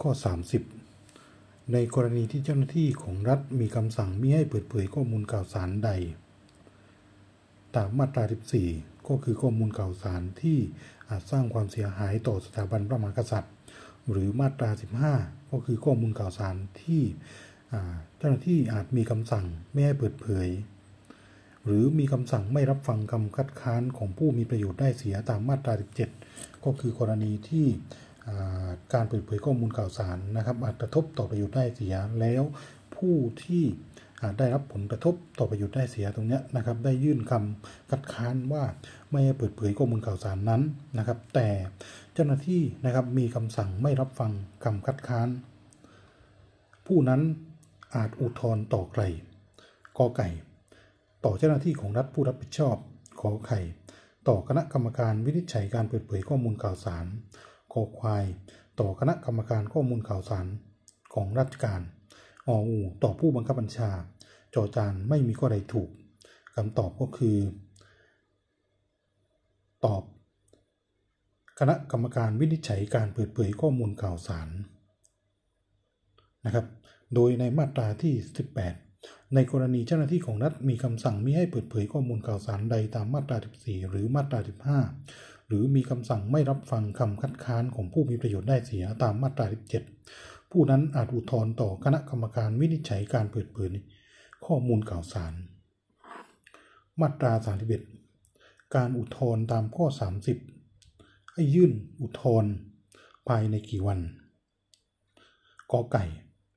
ข้อ30 ในกรณีที่เจ้าหน้าที่ของรัฐมีคำสั่งมิให้เปิดเผยข้อมูลข่าวสารใด ตามมาตรา 14 ก็คือข้อมูลข่าวสารที่อาจสร้างความเสียหายต่อสถาบันพระมหากษัตริย์ หรือมาตรา 15 ก็คือข้อมูลข่าวสารที่เจ้าหน้าที่อาจมีคำสั่งไม่ให้เปิดเผย หรือมีคำสั่งไม่รับฟังคำคัดค้านของผู้มีประโยชน์ได้เสียตามมาตรา 17 ก็คือกรณีที่การเปิดเผยข้อมูลข่าวสารนะครับอาจกระทบต่อประโยชน์ได้เสีย แล้วผู้ที่ได้รับผลกระทบต่อประโยชน์ได้เสียตรงนี้นะครับได้ยื่นคำคัดค้านว่าไม่เปิดเผยข้อมูลข่าวสารนั้นนะครับแต่เจ้าหน้าที่นะครับมีคำสั่งไม่รับฟังคำคัดค้าน ผู้นั้นอาจอุทธรณ์ต่อไกลกอไก่ ต่อเจ้าหน้าที่ของรัฐผู้รับผิดชอบขอไข่ ต่อคณะกรรมการวินิจฉัยการเปิดเผยข้อมูลข่าวสารคอควายต่อคณะกรรมการข้อมูลข่าวสารของราชการออูต่อผู้บังคับบัญชาจอจานไม่มีข้อใดถูกคำตอบก็คือ ตอบ คณะกรรมการวินิจฉัยการเปิดเผยข้อมูลข่าวสารนะครับโดยในมาตราที่ 18 ในกรณีเจ้าหน้าที่ของรัฐ มีคำสั่งมิให้เปิดเผยข้อมูลข่าวสารใดตามมาตรา 14 หรือมาตรา 15หรือมีคำสั่งไม่รับฟังคำคัดค้านของผู้มีประโยชน์ได้เสียตามมาตรา 17 ผู้นั้นอาจอุทธรณ์ต่อคณะกรรมการวินิจฉัยการเปิดเผยข้อมูลข่าวสาร มาตรา31การอุทธรณ์ตามข้อ 30 ให้ยื่นอุทธรณ์ภายในกี่วันกอไก่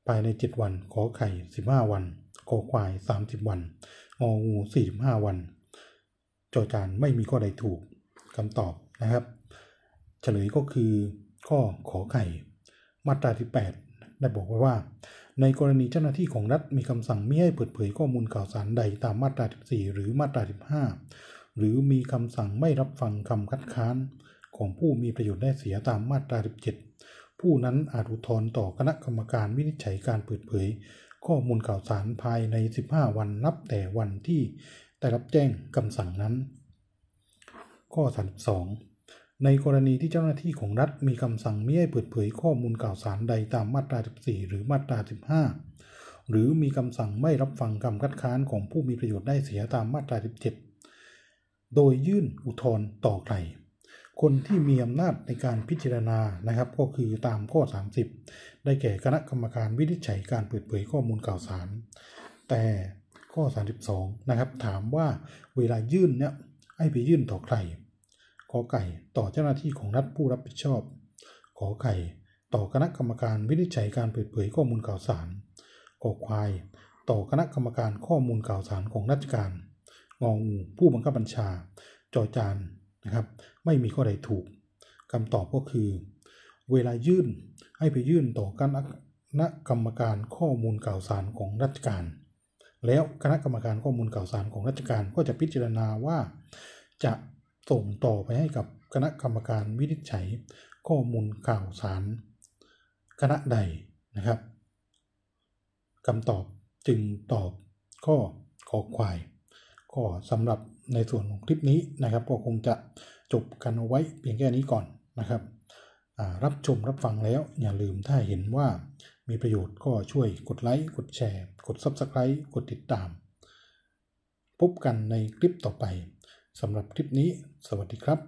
ภายใน 7 วัน ขอไข่ 15 วันกอควาย 30 วันงองู45 วันจอจารไม่มีข้อใดถูกคำตอบนะครับ เฉลยก็คือข้อขอไข่ มาตราที่8ได้บอกไว้ว่า ในกรณีเจ้าหน้าที่ของรัฐมีคำสั่งไม่ให้เปิดเผยข้อมูลข่าวสารใดตามมาตรา 14 หรือมาตรา 15 หรือมีคำสั่งไม่รับฟังคำคัดค้านของผู้มีประโยชน์ได้เสียตามมาตรา 17 ผู้นั้นอาจอุทธรณ์ต่อคณะกรรมการวินิจฉัยการเปิดเผยข้อมูลข่าวสารภายใน 15 วันนับแต่วันที่ได้รับแจ้งคำสั่งนั้นข้อ32ในกรณีที่เจ้าหน้าที่ของรัฐมีคำสั่งไม่ให้ เปิดเผยข้อมูลข่าวสารใดตามมาตรา 14 หรือมาตรา 15 หรือมีคำสั่งไม่รับฟังคำคัดค้านของผู้มีประโยชน์ได้เสียตามมาตรา 17 โดยยื่นอุทธรณ์ต่อใครคนที่มีอำนาจในการพิจารณานะครับก็คือตามข้อ 30 ได้แก่คณะกรรมการวินิจฉัยการเปิดเผยข้อมูลข่าวสารแต่ข้อ32นะครับถามว่าเวลายื่นเนี่ยให้ไปยื่นต่อใคร ขอไก่ต่อเจ้าหน้าที่ของรัฐผู้รับผิดชอบ ขอไก่ต่อคณะกรรมการวินิจฉัยการเปิดเผยข้อมูลข่าวสารขอควาย ต่อคณะกรรมการข้อมูลข่าวสารของราชการ งองูผู้บังคับบัญชาจอจานนะครับ ไม่มีข้อใดถูกคำตอบก็คือ เวลายื่นให้ไปยื่นต่อคณะกรรมการข้อมูลข่าวสารของราชการแล้วคณะกรรมการข้อมูลข่าวสารของราชการก็จะพิจารณาว่า จะส่งต่อไปให้กับคณะกรรมการวินิจฉัยข้อมูลข่าวสาร คณะใดนะครับคำตอบจึงตอบข้อขอควาย ก็สำหรับในส่วนของคลิปนี้นะครับก็คงจะจบกันเอาไว้เพียงแค่นี้ก่อนนะครับรับชมรับฟังแล้วอย่าลืมถ้าเห็นว่ามีประโยชน์ก็ช่วยกดไลค์กดแชร์กด Subscribe กดติดตาม พบกันในคลิปต่อไปสำหรับคลิปนี้สวัสดีครับ